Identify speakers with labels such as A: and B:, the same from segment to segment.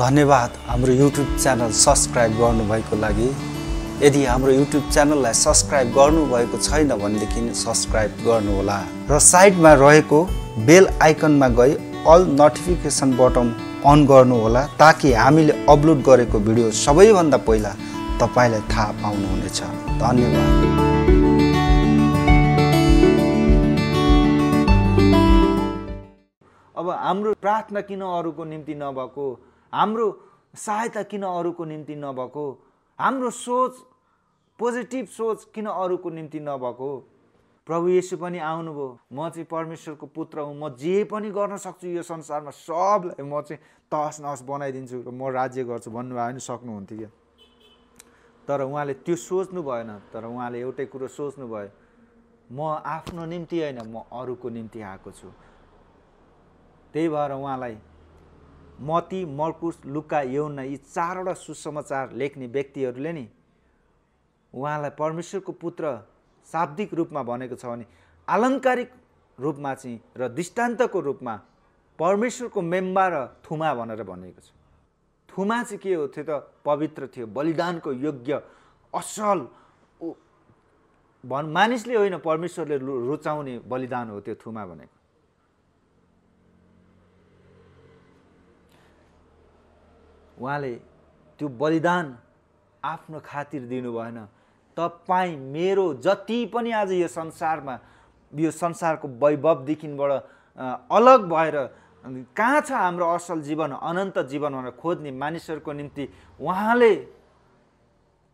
A: धन्यवाद हाम्रो YouTube channel subscribe गर्नुभएको लागि यदि हाम्रो युट्युब च्यानललाई सब्सक्राइब गर्नुभएको छैन भनेदेखि सब्सक्राइब गर्नुहोला र साइडमा रहेको बेल आइकनमा गई अल नोटिफिकेसन बटन अन गर्नुहोला ताकि हामीले अपलोड गरेको भिडियो सबैभन्दा पहिला तपाईँलाई थाहा पाउनुहुनेछ धन्यवाद अब हाम्रो प्रार्थना किन अरूको निम्ति नभएको हाम्रो सहायता किन अरूको निम्ति नभएको हाम्रो सोच पोजिटिभ सोच किन अरूको निम्ति नभएको प्रभु येसु पनि आउनुभयो म चाहिँ परमेश्वरको पुत्र हुँ म जे पनि गर्न सक्छु यो संसारमा सबलाई म चाहिँ तहस नहस बनाइदिन्छु र म राज्य गर्छु भन्नुभयो भने सक्नुहुन्थ्यो क्या तर उहाँले त्यो सोच्नु भएन तर उहाँले एउटै कुरो सोच्नु भयो म आफ्नो निम्ति होइन म अरूको निम्ति आएको छु त्यही भएर उहाँलाई मती मर्कुस लुक्का यौन यी चारवटा सुसमाचार लेख्ने व्यक्तिहरूले नि उहाँलाई परमेश्वरको पुत्र शाब्दिक रूपमा भनेको छ भने आलङ्कारिक रूपमा चाहिँ र दृष्टान्तको रूपमा परमेश्वरको मेम्बा र थुमा भनेर भनेको छ थुमा चाहिँ के हो त्यो त पवित्र थियो बलिदानको योग्य असल भन् मानिसले होइन परमेश्वरले रुचाउने बलिदान हो त्यो थुमा भनेको उहाँले त्यो बलिदान आफ्नो खातिर दिनु भएन तपाईँ मेरो जति पनि आज यो संसारमा यो संसारको वैभवदेखिबाट अलग भएर कहाँ छ हाम्रो असल जीवन अनन्त जीवन भनेर खोज्ने मानिसहरूको निम्ति उहाँले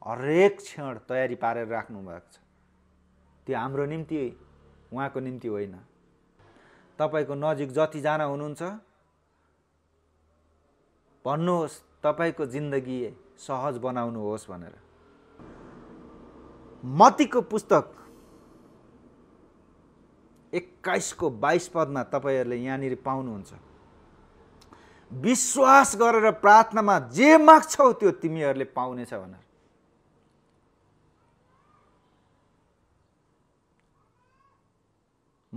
A: हरेक क्षण तयारी पारेर राख्नुभएको छ त्यो हाम्रो निम्ति उहाँको निम्ति होइन तपाईँको नजिक जतिजना हुनुहुन्छ भन्नुहोस् तपाईँको जिन्दगी सहज बनाउनुहोस् भनेर मतीको पुस्तक एक्काइसको बाइस पदमा तपाईँहरूले यहाँनिर पाउनुहुन्छ विश्वास गरेर प्रार्थनामा जे माग्छौ त्यो तिमीहरूले पाउनेछ भनेर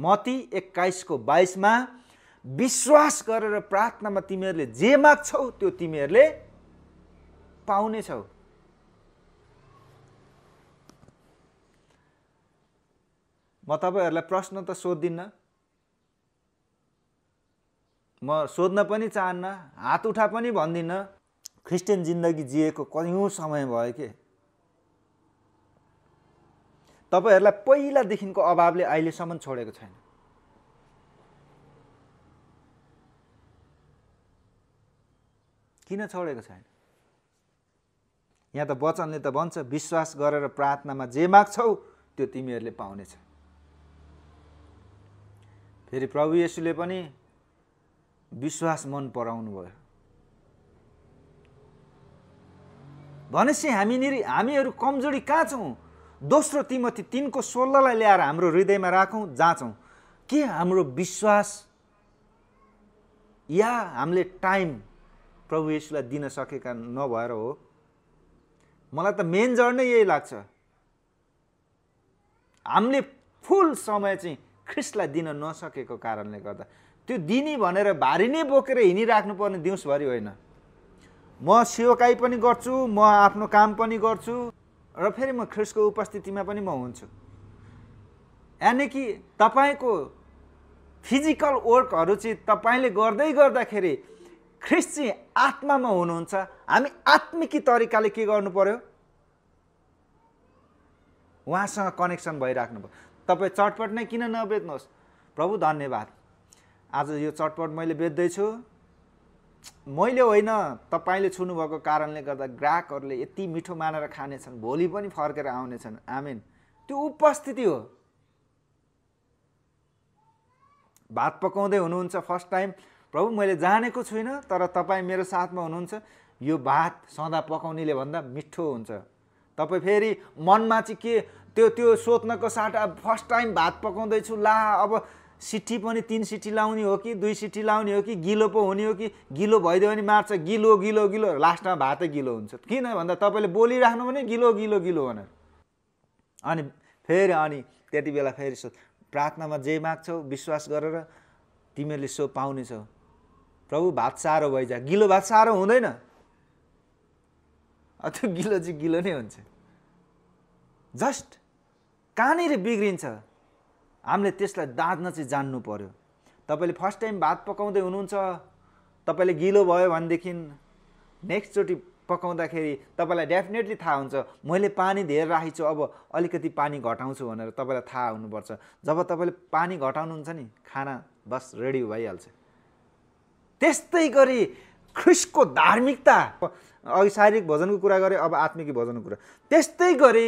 A: मती एक्काइसको बाइसमा विश्वास गरेर प्रार्थनामा तिमीहरूले जे माग्छौ त्यो तिमीहरूले पाउनेछौ म तपाईँहरूलाई प्रश्न त सोधिन्न म सोध्न पनि चाहन्न हात उठा पनि भन्दिनँ क्रिस्चियन जिन्दगी जिएको कयौँ समय भयो के तपाईँहरूलाई पहिलादेखिको अभावले अहिलेसम्म छोडेको छैन किन छोडेको छैन यहाँ त वचनले त भन्छ विश्वास गरेर प्रार्थनामा जे माग्छौ त्यो तिमीहरूले पाउनेछ फेरि प्रभु यशुले पनि विश्वास मन पराउनु भयो भनेपछि हामी हामीहरू कमजोरी कहाँ छौँ दोस्रो तिमती तिनको सोह्रलाई ल्याएर हाम्रो हृदयमा राखौँ जाँचौँ के हाम्रो विश्वास या हामीले टाइम प्रभु दिन सकेका नभएर हो मलाई त मेन जड नै यही लाग्छ हामीले फुल समय चाहिँ ख्रिस्टलाई दिन नसकेको कारणले गर्दा त्यो दिने भनेर भारी नै बोकेर हिँडिराख्नुपर्ने दिउँसभरि होइन म सेवकाई पनि गर्छु म आफ्नो काम पनि गर्छु र फेरि म ख्रिस्टको उपस्थितिमा पनि म हुन्छु यानि कि तपाईँको फिजिकल वर्कहरू चाहिँ तपाईँले गर्दै गर्दाखेरि ख्रिस्ट आत्मामा हुनुहुन्छ हामी आत्मिकी तरिकाले के गर्नु पऱ्यो उहाँसँग कनेक्सन भइराख्नु पऱ्यो तपाईँ चटपट नै किन नबेच्नुहोस् प्रभु धन्यवाद आज यो चटपट मैले बेच्दैछु मैले होइन तपाईँले छुनुभएको कारणले गर्दा ग्राहकहरूले यति मिठो मानेर खानेछन् भोलि पनि फर्केर आउनेछन् आमेन त्यो उपस्थिति हो भात पकाउँदै हुनुहुन्छ फर्स्ट टाइम प्रभु मैले जानेको छुइनँ तर तपाईँ मेरो साथमा हुनुहुन्छ यो भात सधैँ पकाउनेले भन्दा मिठो हुन्छ तपाईँ फेरि मनमा चाहिँ के त्यो त्यो सोध्नको साटा फर्स्ट टाइम भात पकाउँदैछु ला अब सिटी पनि तिन सिटी लाउने हो कि दुई सिटी लाउने हो कि गिलो पो हुने हो कि गिलो भइदियो भने मार्छ गिलो गिलो गिलो लास्टमा भातै गिलो हुन्छ किन भन्दा तपाईँले बोलिराख्नु भने गिलो गिलो गिलो भनेर अनि फेरि अनि त्यति बेला फेरि सो प्रार्थनामा जे माग्छौ विश्वास गरेर तिमीहरूले सो पाउनेछौ प्रभु भात साह्रो भइजा गिलो भात साह्रो हुँदैन त्यो गिलो चाहिँ गिलो नै हुन्छ जस्ट कहाँनिर बिग्रिन्छ हामीले त्यसलाई दाँच्न चाहिँ जान्नु पऱ्यो तपाईँले फर्स्ट टाइम भात पकाउँदै हुनुहुन्छ तपाईँले गिलो भयो भनेदेखि नेक्स्टचोटि पकाउँदाखेरि तपाईँलाई डेफिनेटली थाहा हुन्छ मैले पानी धेरै राखेको अब अलिकति पानी घटाउँछु भनेर तपाईँलाई थाहा हुनुपर्छ जब तपाईँले पानी घटाउनुहुन्छ नि खाना बस रेडी भइहाल्छ त्यस्तै गरी ख्रिस्टको धार्मिकता अघि शारीरिक भजनको कुरा गरेँ अब आत्मिक भजनको कुरा त्यस्तै गरी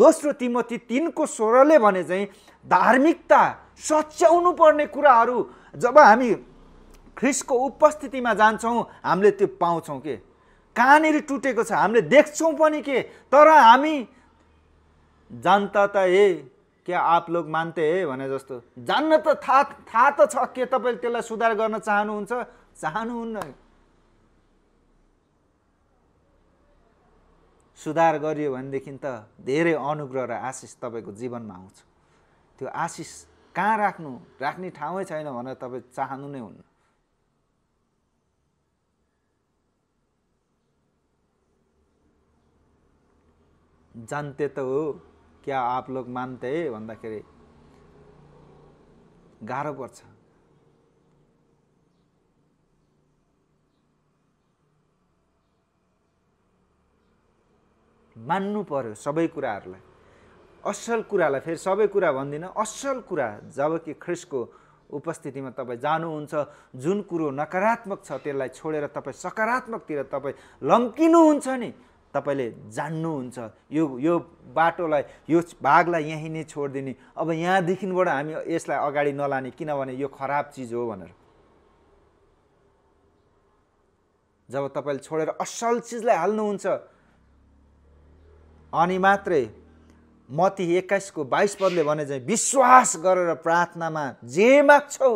A: दोस्रो तिमती तिनको स्वरले भने चाहिँ धार्मिकता सच्याउनु पर्ने कुराहरू जब हामी ख्रिस्टको उपस्थितिमा जान्छौँ हामीले त्यो पाउँछौँ के कहाँनिर टुटेको छ हामीले देख्छौँ पनि के तर हामी जान्ता त हे क्या आप लोग मान्ते हे भने जस्तो जान्न त थाहा थाहा त छ के तपाईँले त्यसलाई सुधार गर्न चाहनुहुन्छ चाहनुहुन्न सुधार गरियो भनेदेखि त धेरै अनुग्रह र आशिष तपाईँको जीवनमा आउँछ त्यो आशिष कहाँ राख्नु राख्ने ठाउँै छैन भनेर तपाईँ चाहनु नै हुन्न जान्थे त हो क्या आप लोग मान्ते भन्दाखेरि गाह्रो पर्छ मान्नु पर्यो सबै कुराहरूलाई असल कुरालाई फेरि सबै कुरा भन्दिनँ असल कुरा जब कि ख्रिसको उपस्थितिमा तपाईँ जानुहुन्छ जुन कुरो नकारात्मक छ त्यसलाई छोडेर तपाईँ सकारात्मकतिर तपाईँ लम्किनुहुन्छ नि तपाईँले जान्नुहुन्छ यो यो बाटोलाई यो भागलाई यहीँ नै छोडिदिने अब यहाँदेखिबाट हामी यसलाई अगाडि नलाने किनभने यो खराब चिज हो भनेर जब तपाईँले छोडेर असल चिजलाई हाल्नुहुन्छ अनि मात्रै मती एक्काइसको बाइस पदले भने चाहिँ विश्वास गरेर प्रार्थनामा जे माग्छौ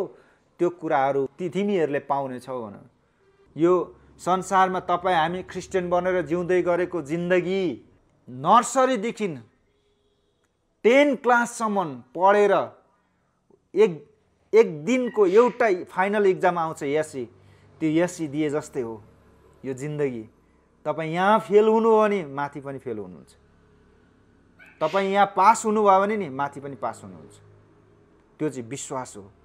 A: त्यो कुराहरू ती तिमीहरूले पाउनेछौ भनेर यो संसारमा तपाईँ हामी क्रिस्चियन बनेर जिउँदै गरेको जिन्दगी नर्सरीदेखि टेन क्लाससम्म पढेर एक एक दिनको एउटा फाइनल इक्जाम आउँछ एससी त्यो एससी दिए जस्तै हो यो जिन्दगी तपाईँ यहाँ फेल हुनु हो भने माथि पनि फेल हुनुहुन्छ तपाईँ यहाँ पास हुनुभयो भने नि माथि पनि पास हुनुहुन्छ त्यो चाहिँ विश्वास हो